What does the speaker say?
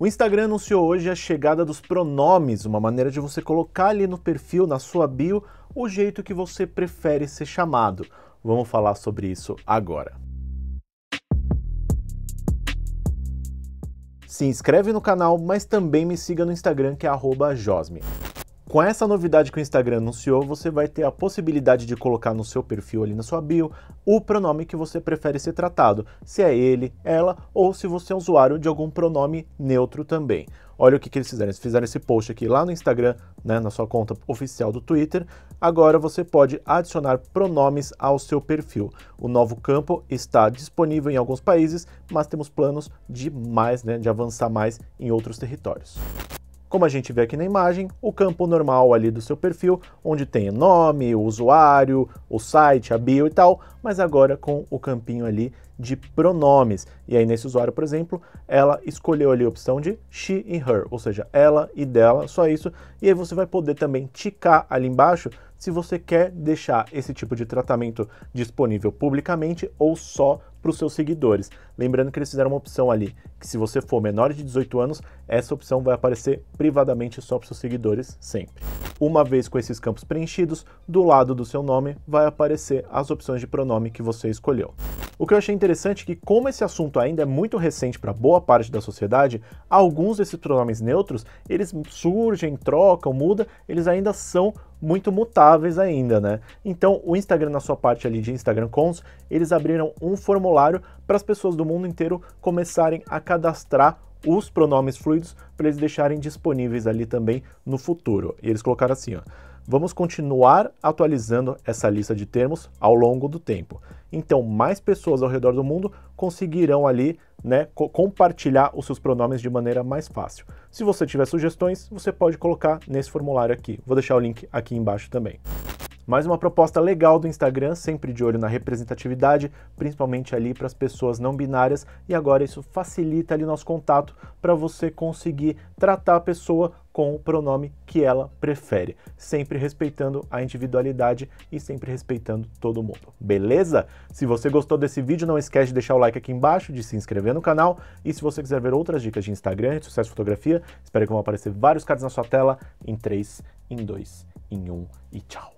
O Instagram anunciou hoje a chegada dos pronomes, uma maneira de você colocar ali no perfil, na sua bio, o jeito que você prefere ser chamado. Vamos falar sobre isso agora. Se inscreve no canal, mas também me siga no Instagram que é @josme. Com essa novidade que o Instagram anunciou, você vai ter a possibilidade de colocar no seu perfil ali na sua bio o pronome que você prefere ser tratado, se é ele, ela ou se você é usuário de algum pronome neutro também. Olha o que, que eles fizeram. Eles fizeram esse post aqui lá no Instagram, né, na sua conta oficial do Twitter. Agora você pode adicionar pronomes ao seu perfil. O novo campo está disponível em alguns países, mas temos planos de mais, né, de avançar mais em outros territórios. Como a gente vê aqui na imagem, o campo normal ali do seu perfil, onde tem o nome, o usuário, o site, a bio e tal, mas agora com o campinho ali de pronomes. E aí nesse usuário, por exemplo, ela escolheu ali a opção de she e her, ou seja, ela e dela, só isso. E aí você vai poder também ticar ali embaixo se você quer deixar esse tipo de tratamento disponível publicamente ou só para os seus seguidores. Lembrando que eles fizeram uma opção ali, que se você for menor de 18 anos, essa opção vai aparecer privadamente só para os seus seguidores sempre. Uma vez com esses campos preenchidos, do lado do seu nome vai aparecer as opções de pronome que você escolheu. O que eu achei interessante é que, como esse assunto ainda é muito recente para boa parte da sociedade, alguns desses pronomes neutros, eles surgem, trocam, mudam, eles ainda são muito mutáveis ainda, né? Então, o Instagram, na sua parte ali de Instagram Cons, eles abriram um formulário para as pessoas do mundo inteiro começarem a cadastrar os pronomes fluidos para eles deixarem disponíveis ali também no futuro. E eles colocaram assim, ó. Vamos continuar atualizando essa lista de termos ao longo do tempo. Então, mais pessoas ao redor do mundo conseguirão ali né, co compartilhar os seus pronomes de maneira mais fácil. Se você tiver sugestões, você pode colocar nesse formulário aqui. Vou deixar o link aqui embaixo também. Mais uma proposta legal do Instagram, sempre de olho na representatividade, principalmente ali para as pessoas não binárias, e agora isso facilita ali nosso contato para você conseguir tratar a pessoa com o pronome que ela prefere, sempre respeitando a individualidade e sempre respeitando todo mundo. Beleza? Se você gostou desse vídeo, não esquece de deixar o like aqui embaixo, de se inscrever no canal e se você quiser ver outras dicas de Instagram, de sucesso fotografia, espero que vão aparecer vários cards na sua tela em 3, em 2, em 1 e tchau.